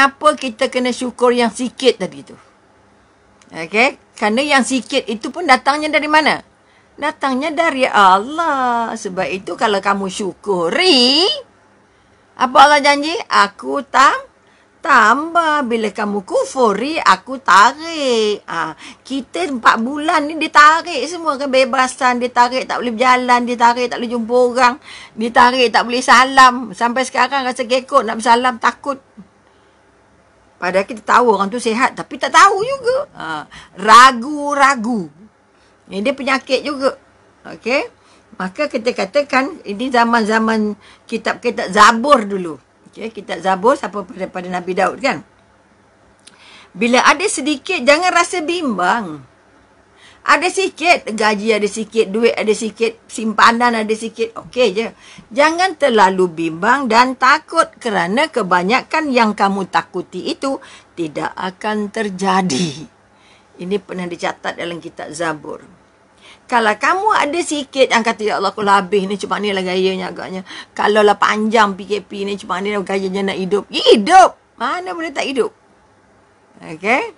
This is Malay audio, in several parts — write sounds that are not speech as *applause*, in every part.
Kenapa kita kena syukur yang sikit tadi tu? Okey, kerana yang sikit itu pun datangnya dari mana? Datangnya dari Allah. Sebab itu kalau kamu syukuri, apa Allah janji? Aku tam tambah bila kamu kufuri, aku tarik. ha, kita empat bulan ni ditarik semua kebebasan, ditarik tak boleh berjalan, ditarik tak boleh jumpa orang, ditarik tak boleh salam. Sampai sekarang rasa gekok nak bersalam takut. Padahal kita tahu orang tu sihat tapi tak tahu juga. Ha, ragu-ragu. Ini dia penyakit juga. Okey. Maka kita katakan ini zaman-zaman kitab-kitab Zabur dulu. Okey, kitab Zabur siapa daripada Nabi Daud kan? Bila ada sedikit jangan rasa bimbang ada sikit gaji ada sikit duit ada sikit simpanan ada sikit okey je jangan terlalu bimbang dan takut kerana kebanyakan yang kamu takuti itu tidak akan terjadi ini pernah dicatat dalam kitab zabur kalau kamu ada sikit yang kata ya Allah aku labih ni cuma ni lah gayanya agaknya kalau lah panjang PKP ni cuma ni lah gayanya nak hidup hidup mana boleh tak hidup okey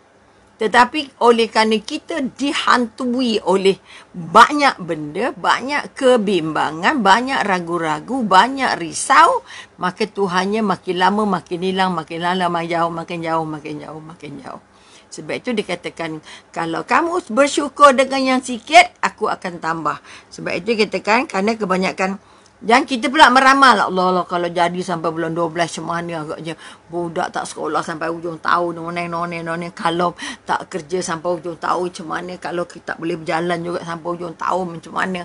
tetapi oleh kerana kita dihantui oleh banyak benda, banyak kebimbangan, banyak ragu-ragu, banyak risau, maka Tuhannya makin lama makin hilang, makin lama makin jauh, makin jauh, makin jauh, makin jauh. Sebab itu dikatakan, kalau kamu bersyukur dengan yang sikit, aku akan tambah. Sebab itu dikatakan, kerana kebanyakan... Jangan kita pula meramal Allah Allah kalau jadi sampai bulan 12 macam ni agaknya budak tak sekolah sampai hujung tahun noneng noneng noneng kalau tak kerja sampai hujung tahun macam mana kalau kita tak boleh berjalan juga sampai hujung tahun macam mana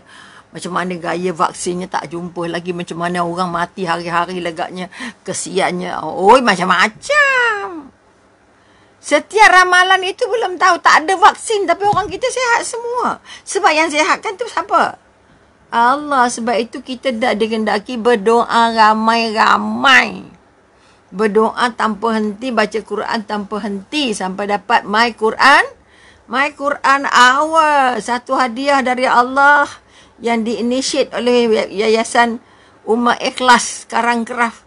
macam mana gaya vaksinnya tak jumpa lagi macam mana orang mati hari-hari legaknya kesiannya oi macam-macam Setiap ramalan itu belum tahu tak ada vaksin tapi orang kita sihat semua. Sebab yang sihat kan tu siapa? Allah sebab itu kita dah dikendaki berdoa ramai-ramai. Berdoa tanpa henti, baca Quran tanpa henti sampai dapat My Quran. My Quran Hour, satu hadiah dari Allah yang diinisiat oleh Yayasan Umat Ikhlas Karang Keraf.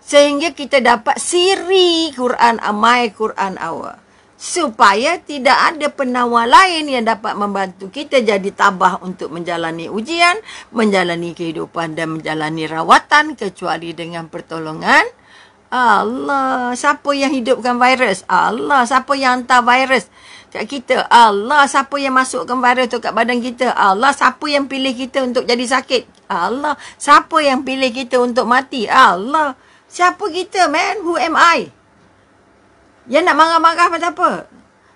Sehingga kita dapat siri Quran, amai Quran Hour supaya tidak ada penawar lain yang dapat membantu kita jadi tabah untuk menjalani ujian, menjalani kehidupan dan menjalani rawatan kecuali dengan pertolongan Allah. Siapa yang hidupkan virus? Allah. Siapa yang hantar virus? kat kita Allah siapa yang masukkan virus tu kat badan kita Allah siapa yang pilih kita untuk jadi sakit Allah siapa yang pilih kita untuk mati Allah siapa kita man who am i yang nak marah-marah macam apa?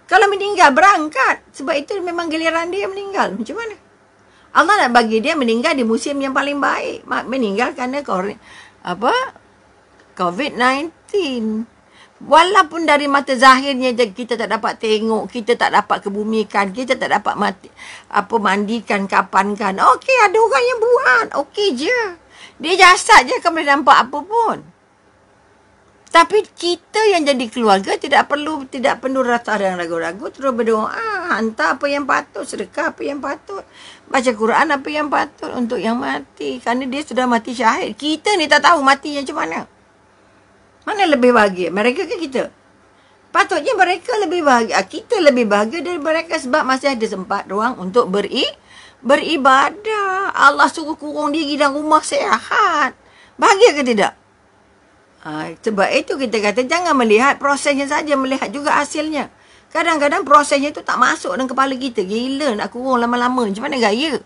Kalau meninggal, berangkat. Sebab itu memang giliran dia meninggal. Macam mana? Allah nak bagi dia meninggal di musim yang paling baik. Meninggal kerana apa? COVID-19. Walaupun dari mata zahirnya kita tak dapat tengok, kita tak dapat kebumikan, kita tak dapat mati, apa mandikan, kapankan. Okey, ada orang yang buat. Okey je. Dia jasad je, kamu boleh nampak apa pun. Tapi kita yang jadi keluarga tidak perlu tidak perlu rasa ada yang ragu-ragu terus berdoa hantar apa yang patut sedekah apa yang patut baca Quran apa yang patut untuk yang mati kerana dia sudah mati syahid kita ni tak tahu mati yang macam mana mana lebih bahagia mereka ke kita patutnya mereka lebih bahagia kita lebih bahagia dari mereka sebab masih ada sempat ruang untuk beri beribadah Allah suruh kurung diri dalam rumah sehat bahagia ke tidak Ha, sebab itu kita kata jangan melihat prosesnya saja, melihat juga hasilnya. Kadang-kadang prosesnya itu tak masuk dalam kepala kita. Gila nak kurung lama-lama. Macam mana gaya?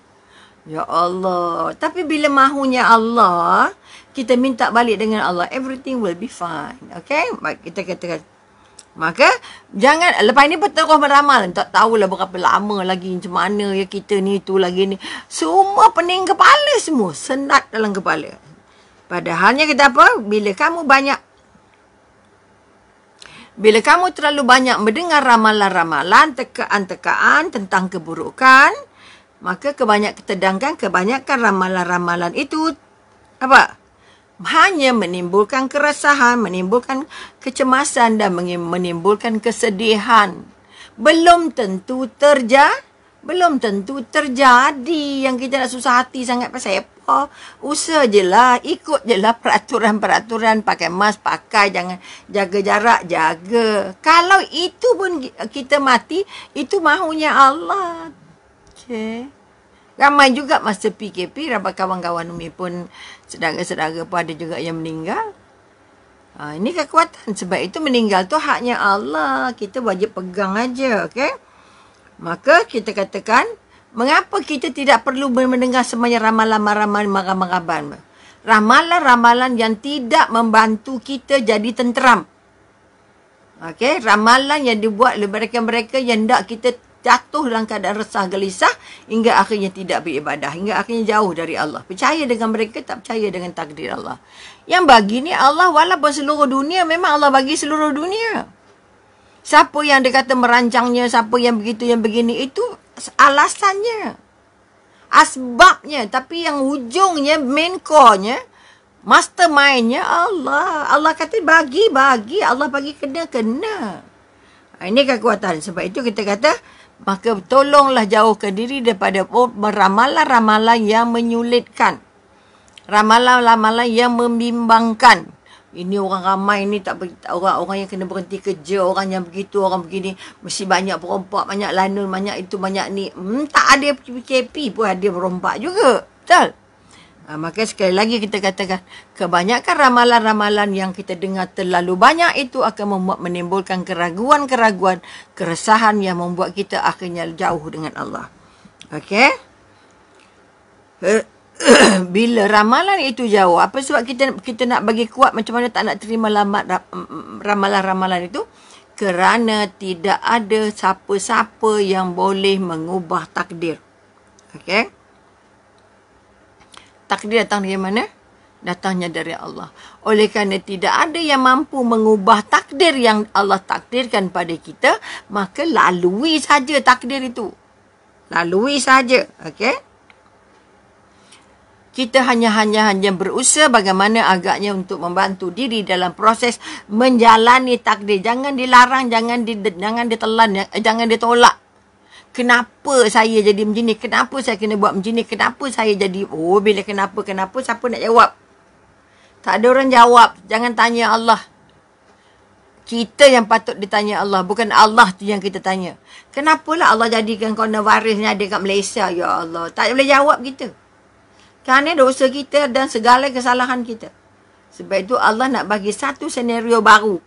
Ya Allah. Tapi bila mahunya Allah, kita minta balik dengan Allah. Everything will be fine. Okay? Kita kata, -kata. Maka, jangan, lepas ni berterus meramal. Tak tahulah berapa lama lagi, macam mana ya kita ni, tu lagi ni. Semua pening kepala semua. Senat dalam kepala. Padahalnya kita apa? Bila kamu banyak bila kamu terlalu banyak mendengar ramalan-ramalan, tekaan-tekaan tentang keburukan, maka kebanyak ketedangkan kebanyakan ramalan-ramalan itu apa? Hanya menimbulkan keresahan, menimbulkan kecemasan dan menimbulkan kesedihan. Belum tentu terjadi, belum tentu terjadi yang kita nak susah hati sangat pasal apa? apa usah je lah ikut je lah peraturan-peraturan pakai mask pakai jangan jaga jarak jaga kalau itu pun kita mati itu mahunya Allah okay. ramai juga masa PKP ramai kawan-kawan Umi pun sedaga sedaga pun ada juga yang meninggal Ha, ini kekuatan. Sebab itu meninggal tu haknya Allah. Kita wajib pegang aja, okay? Maka kita katakan, Mengapa kita tidak perlu mendengar semuanya ramalan-ramalan maghaban? Ramalan-ramalan yang tidak membantu kita jadi tenteram. Okey, ramalan yang dibuat oleh mereka-mereka yang tak kita jatuh dalam keadaan resah gelisah hingga akhirnya tidak beribadah, hingga akhirnya jauh dari Allah. Percaya dengan mereka, tak percaya dengan takdir Allah. Yang bagi ni Allah walaupun seluruh dunia, memang Allah bagi seluruh dunia. Siapa yang dia kata merancangnya, siapa yang begitu, yang begini, itu alasannya. Asbabnya. Tapi yang hujungnya, main core-nya, mastermind-nya Allah. Allah kata bagi-bagi. Allah bagi kena-kena. Ha, ini kekuatan. Sebab itu kita kata, maka tolonglah jauhkan diri daripada oh, ramalan-ramalan yang menyulitkan. Ramalan-ramalan yang membimbangkan ini orang ramai ni tak orang orang yang kena berhenti kerja orang yang begitu orang begini mesti banyak perompak banyak lanun banyak itu banyak ni hmm, tak ada PKP pun ada berompak juga betul ha, maka sekali lagi kita katakan kebanyakan ramalan-ramalan yang kita dengar terlalu banyak itu akan membuat menimbulkan keraguan-keraguan keresahan yang membuat kita akhirnya jauh dengan Allah okey huh. Eh, *coughs* bila ramalan itu jauh apa sebab kita kita nak bagi kuat macam mana tak nak terima lamat mm, mm, ramalan-ramalan itu kerana tidak ada siapa-siapa yang boleh mengubah takdir okey takdir datang dari mana datangnya dari Allah oleh kerana tidak ada yang mampu mengubah takdir yang Allah takdirkan pada kita maka lalui saja takdir itu lalui saja okey kita hanya hanya hanya berusaha bagaimana agaknya untuk membantu diri dalam proses menjalani takdir. Jangan dilarang, jangan di, jangan ditelan, eh, jangan ditolak. Kenapa saya jadi macam ni? Kenapa saya kena buat macam ni? Kenapa saya jadi oh bila kenapa kenapa siapa nak jawab? Tak ada orang jawab. Jangan tanya Allah. Kita yang patut ditanya Allah. Bukan Allah tu yang kita tanya. Kenapalah Allah jadikan coronavirus ni ada kat Malaysia. Ya Allah. Tak boleh jawab kita kerana dosa kita dan segala kesalahan kita. Sebab itu Allah nak bagi satu senario baru.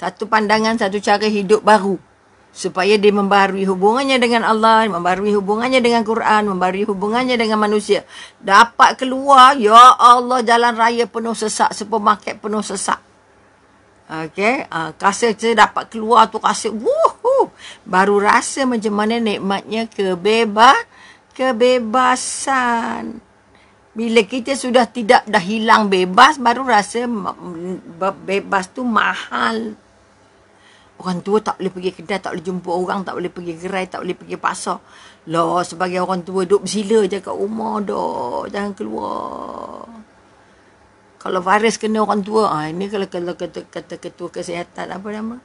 Satu pandangan, satu cara hidup baru. Supaya dia membarui hubungannya dengan Allah, membarui hubungannya dengan Quran, membarui hubungannya dengan manusia. Dapat keluar, ya Allah jalan raya penuh sesak, supermarket penuh sesak. Okay, uh, ah, kasa kita dapat keluar tu kasa, woo baru rasa macam mana nikmatnya kebebas, kebebasan bila kita sudah tidak dah hilang bebas baru rasa bebas tu mahal orang tua tak boleh pergi kedai tak boleh jumpa orang tak boleh pergi gerai tak boleh pergi pasar lah sebagai orang tua duduk bersila je kat rumah dah jangan keluar kalau virus kena orang tua ah ini kalau kalau kata, kata ketua kesihatan apa nama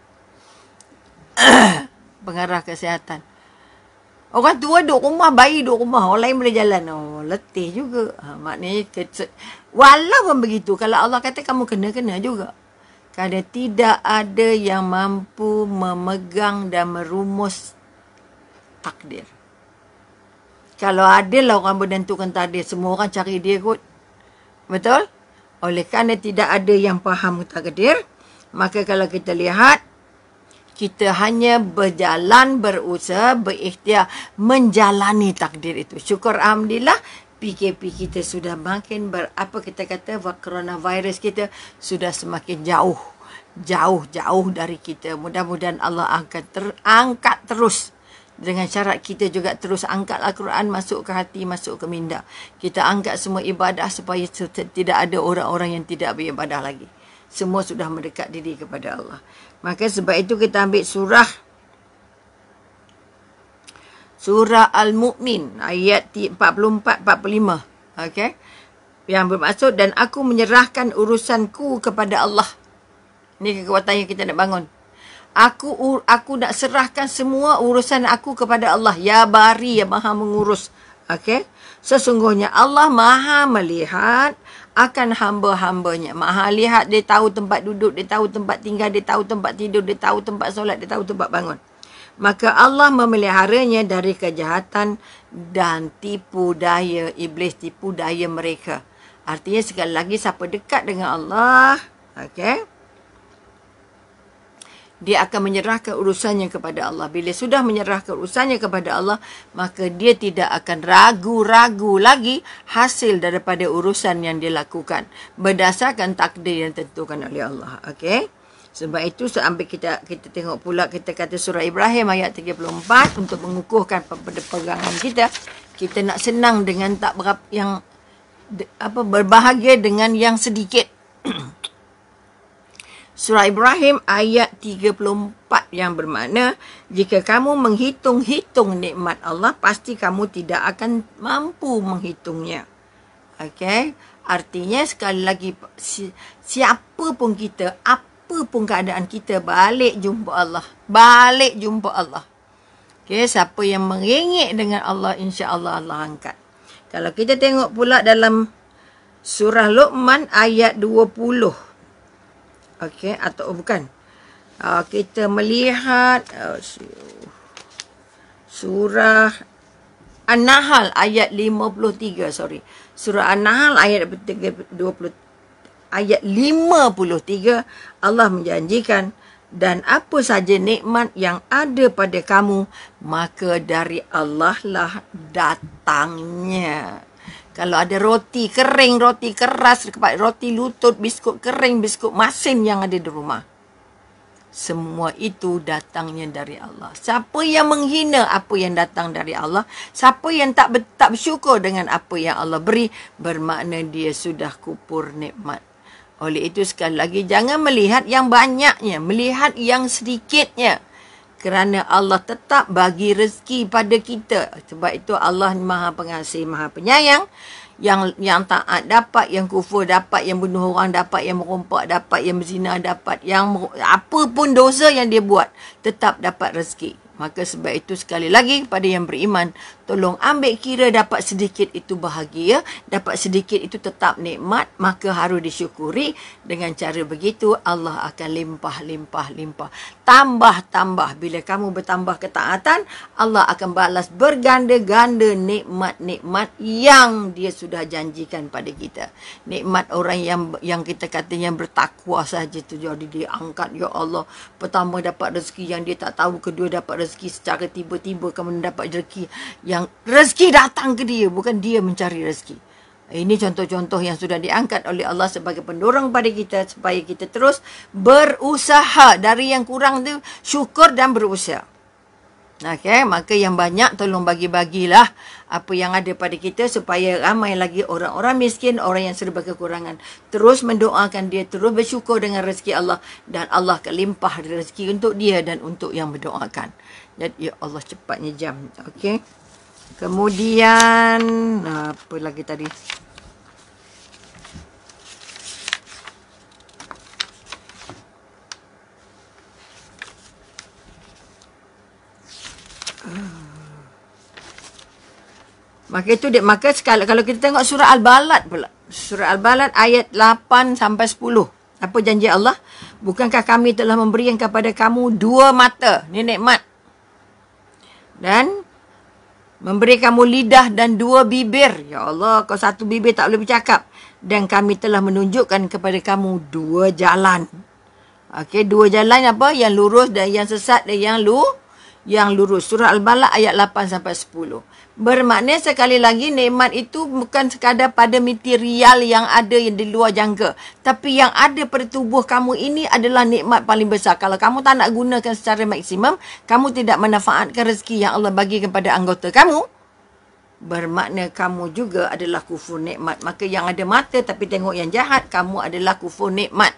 *coughs* pengarah kesihatan Orang tua duduk rumah, bayi duduk rumah. Orang lain boleh jalan. Oh, letih juga. Ha, maknanya, walaupun begitu, kalau Allah kata kamu kena-kena juga. Kerana tidak ada yang mampu memegang dan merumus takdir. Kalau ada lah orang menentukan takdir, semua orang cari dia kot. Betul? Oleh kerana tidak ada yang faham takdir, maka kalau kita lihat, kita hanya berjalan, berusaha, berikhtiar menjalani takdir itu. Syukur Alhamdulillah, PKP kita sudah makin ber, apa kita kata, virus kita sudah semakin jauh. Jauh-jauh dari kita. Mudah-mudahan Allah angkat terangkat terus dengan syarat kita juga terus angkat Al-Quran masuk ke hati, masuk ke minda. Kita angkat semua ibadah supaya tidak ada orang-orang yang tidak beribadah lagi semua sudah mendekat diri kepada Allah. Maka sebab itu kita ambil surah surah Al-Mu'min ayat 44-45. Okay. Yang bermaksud dan aku menyerahkan urusanku kepada Allah. Ini kekuatan yang kita nak bangun. Aku aku nak serahkan semua urusan aku kepada Allah. Ya Bari, Ya Maha Mengurus. Okay. Sesungguhnya Allah Maha Melihat akan hamba-hambanya. Maha lihat dia tahu tempat duduk, dia tahu tempat tinggal, dia tahu tempat tidur, dia tahu tempat solat, dia tahu tempat bangun. Maka Allah memeliharanya dari kejahatan dan tipu daya iblis, tipu daya mereka. Artinya sekali lagi siapa dekat dengan Allah. Okay dia akan menyerahkan urusannya kepada Allah. Bila sudah menyerahkan urusannya kepada Allah, maka dia tidak akan ragu-ragu lagi hasil daripada urusan yang dia lakukan berdasarkan takdir yang tentukan oleh Allah. Okey. Sebab itu sampai kita kita tengok pula kita kata surah Ibrahim ayat 34 untuk mengukuhkan pegangan kita. Kita nak senang dengan tak berapa yang apa berbahagia dengan yang sedikit. *clears throat* Surah Ibrahim ayat 34 yang bermakna jika kamu menghitung-hitung nikmat Allah pasti kamu tidak akan mampu menghitungnya. Okay, artinya sekali lagi si, siapa pun kita, apa pun keadaan kita balik jumpa Allah. Balik jumpa Allah. Okay, siapa yang meringik dengan Allah insya-Allah Allah angkat. Kalau kita tengok pula dalam surah Luqman ayat 20 Okey atau oh, bukan. Uh, kita melihat uh, surah An-Nahl ayat 53 sorry. Surah An-Nahl ayat 20 ayat 53 Allah menjanjikan dan apa saja nikmat yang ada pada kamu maka dari Allah lah datangnya. Kalau ada roti kering, roti keras, roti lutut, biskut kering, biskut masin yang ada di rumah. Semua itu datangnya dari Allah. Siapa yang menghina apa yang datang dari Allah, siapa yang tak, tak bersyukur dengan apa yang Allah beri, bermakna dia sudah kupur nikmat. Oleh itu sekali lagi, jangan melihat yang banyaknya, melihat yang sedikitnya kerana Allah tetap bagi rezeki pada kita sebab itu Allah Maha Pengasih Maha Penyayang yang yang taat dapat yang kufur dapat yang bunuh orang dapat yang merompak dapat yang berzina dapat yang apa pun dosa yang dia buat tetap dapat rezeki maka sebab itu sekali lagi pada yang beriman tolong ambil kira dapat sedikit itu bahagia, dapat sedikit itu tetap nikmat, maka harus disyukuri. Dengan cara begitu, Allah akan limpah, limpah, limpah. Tambah, tambah. Bila kamu bertambah ketaatan, Allah akan balas berganda-ganda nikmat-nikmat yang dia sudah janjikan pada kita. Nikmat orang yang yang kita katanya bertakwa saja tu jadi diangkat. Ya Allah, pertama dapat rezeki yang dia tak tahu. Kedua dapat rezeki secara tiba-tiba kamu dapat rezeki yang yang rezeki datang ke dia bukan dia mencari rezeki ini contoh-contoh yang sudah diangkat oleh Allah sebagai pendorong pada kita supaya kita terus berusaha dari yang kurang tu syukur dan berusaha. Okay, maka yang banyak tolong bagi-bagilah apa yang ada pada kita supaya ramai lagi orang-orang miskin, orang yang serba kekurangan terus mendoakan dia, terus bersyukur dengan rezeki Allah dan Allah kelimpah limpah rezeki untuk dia dan untuk yang mendoakan. Jadi ya Allah cepatnya jam. okay. Kemudian apa lagi tadi? Maka itu dia maka sekali kalau kita tengok surah Al-Balad pula. Surah Al-Balad ayat 8 sampai 10. Apa janji Allah? Bukankah kami telah memberikan kepada kamu dua mata, ni nikmat. Dan memberi kamu lidah dan dua bibir. Ya Allah, kau satu bibir tak boleh bercakap. Dan kami telah menunjukkan kepada kamu dua jalan. Okey, dua jalan apa? Yang lurus dan yang sesat dan yang lu yang lurus. Surah Al-Balak ayat 8 sampai 10. Bermakna sekali lagi nikmat itu bukan sekadar pada material yang ada yang di luar jangka. Tapi yang ada pada tubuh kamu ini adalah nikmat paling besar. Kalau kamu tak nak gunakan secara maksimum, kamu tidak manfaatkan rezeki yang Allah bagi kepada anggota kamu. Bermakna kamu juga adalah kufur nikmat. Maka yang ada mata tapi tengok yang jahat, kamu adalah kufur nikmat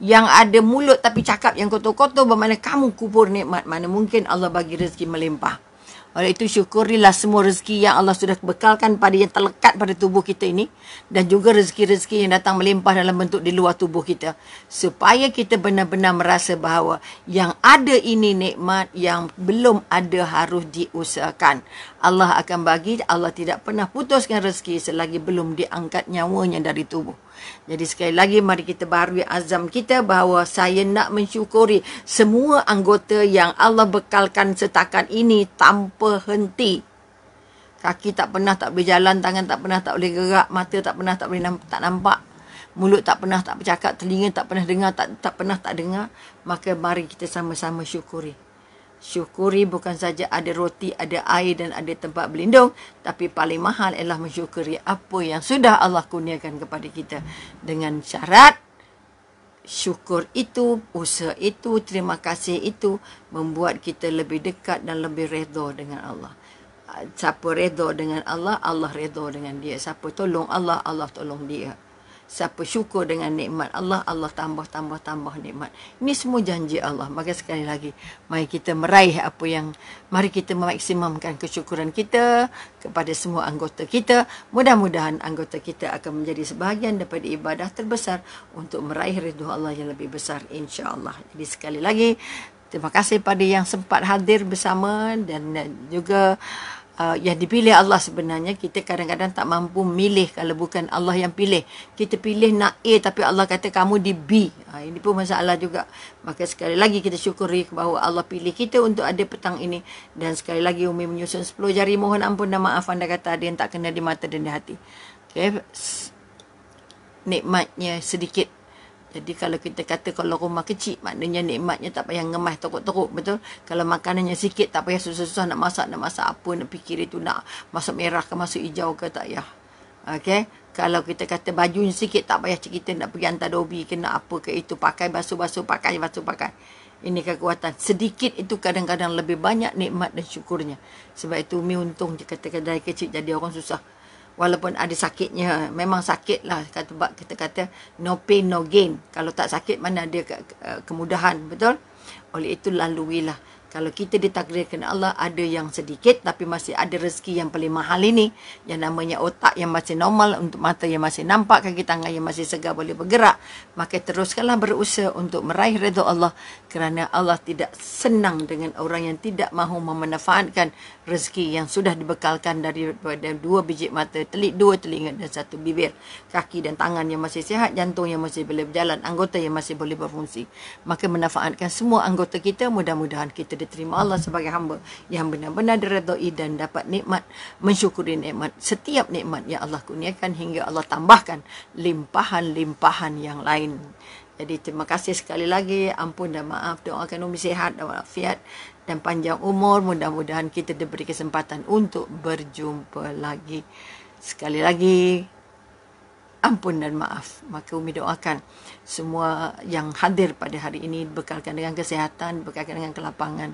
yang ada mulut tapi cakap yang kotor-kotor bermakna kamu kubur nikmat mana mungkin Allah bagi rezeki melimpah. Oleh itu syukurilah semua rezeki yang Allah sudah bekalkan pada yang terlekat pada tubuh kita ini dan juga rezeki-rezeki yang datang melimpah dalam bentuk di luar tubuh kita supaya kita benar-benar merasa bahawa yang ada ini nikmat yang belum ada harus diusahakan. Allah akan bagi, Allah tidak pernah putuskan rezeki selagi belum diangkat nyawanya dari tubuh. Jadi sekali lagi mari kita barui azam kita bahawa saya nak mensyukuri semua anggota yang Allah bekalkan setakat ini tanpa henti. Kaki tak pernah tak boleh jalan, tangan tak pernah tak boleh gerak, mata tak pernah tak boleh nampak, tak nampak. Mulut tak pernah tak bercakap, telinga tak pernah dengar, tak tak pernah tak dengar, maka mari kita sama-sama syukuri syukuri bukan saja ada roti, ada air dan ada tempat berlindung. Tapi paling mahal ialah mensyukuri apa yang sudah Allah kurniakan kepada kita. Dengan syarat syukur itu, usaha itu, terima kasih itu membuat kita lebih dekat dan lebih redha dengan Allah. Siapa redha dengan Allah, Allah redha dengan dia. Siapa tolong Allah, Allah tolong dia. Siapa syukur dengan nikmat Allah, Allah tambah, tambah, tambah nikmat. Ini semua janji Allah. Maka sekali lagi, mari kita meraih apa yang, mari kita memaksimumkan kesyukuran kita kepada semua anggota kita. Mudah-mudahan anggota kita akan menjadi sebahagian daripada ibadah terbesar untuk meraih ridho Allah yang lebih besar insya Allah Jadi sekali lagi, terima kasih pada yang sempat hadir bersama dan juga uh, yang dipilih Allah sebenarnya kita kadang-kadang tak mampu milih kalau bukan Allah yang pilih. Kita pilih nak A tapi Allah kata kamu di B. Ha, ini pun masalah juga. Maka sekali lagi kita syukuri bahawa Allah pilih kita untuk ada petang ini. Dan sekali lagi Umi menyusun 10 jari mohon ampun dan maaf anda kata ada yang tak kena di mata dan di hati. Okay. Nikmatnya sedikit jadi kalau kita kata kalau rumah kecil maknanya nikmatnya tak payah ngemas teruk-teruk betul. Kalau makanannya sikit tak payah susah-susah nak masak nak masak apa nak fikir itu nak masuk merah ke masuk hijau ke tak payah. Okey. Kalau kita kata baju yang sikit tak payah cerita nak pergi hantar dobi ke nak apa ke itu pakai basuh-basuh pakai basuh pakai. Ini kekuatan. Sedikit itu kadang-kadang lebih banyak nikmat dan syukurnya. Sebab itu mi untung je kata-kata dari kecil jadi orang susah walaupun ada sakitnya memang sakitlah kata bab kita kata no pain no gain kalau tak sakit mana ada eh, kemudahan betul oleh itu lalui lah. kalau kita ditakdirkan Allah ada yang sedikit tapi masih ada rezeki yang paling mahal ini yang namanya otak yang masih normal untuk mata yang masih nampak kaki tangan yang masih segar boleh bergerak maka teruskanlah berusaha untuk meraih redha Allah kerana Allah tidak senang dengan orang yang tidak mahu memanfaatkan rezeki yang sudah dibekalkan daripada dua biji mata, telik dua telinga dan satu bibir, kaki dan tangan yang masih sihat, jantung yang masih boleh berjalan, anggota yang masih boleh berfungsi. Maka manfaatkan semua anggota kita, mudah-mudahan kita diterima Allah sebagai hamba yang benar-benar diredoi dan dapat nikmat, mensyukuri nikmat, setiap nikmat yang Allah kurniakan hingga Allah tambahkan limpahan-limpahan yang lain. Jadi terima kasih sekali lagi. Ampun dan maaf. Doakan Umi sehat dan wafiat dan panjang umur. Mudah-mudahan kita diberi kesempatan untuk berjumpa lagi. Sekali lagi, ampun dan maaf. Maka Umi doakan semua yang hadir pada hari ini dibekalkan dengan kesehatan, dibekalkan dengan kelapangan,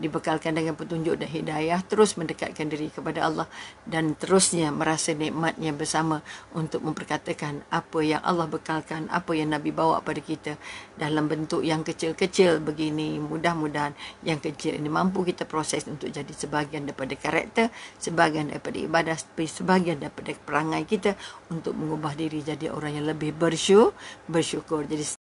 dibekalkan dengan petunjuk dan hidayah, terus mendekatkan diri kepada Allah dan terusnya merasa nikmatnya bersama untuk memperkatakan apa yang Allah bekalkan, apa yang Nabi bawa pada kita dalam bentuk yang kecil-kecil begini, mudah-mudahan yang kecil ini mampu kita proses untuk jadi sebahagian daripada karakter, sebahagian daripada ibadah, sebahagian daripada perangai kita untuk mengubah diri diri jadi orang yang lebih bersyukur. bersyukur. Jadi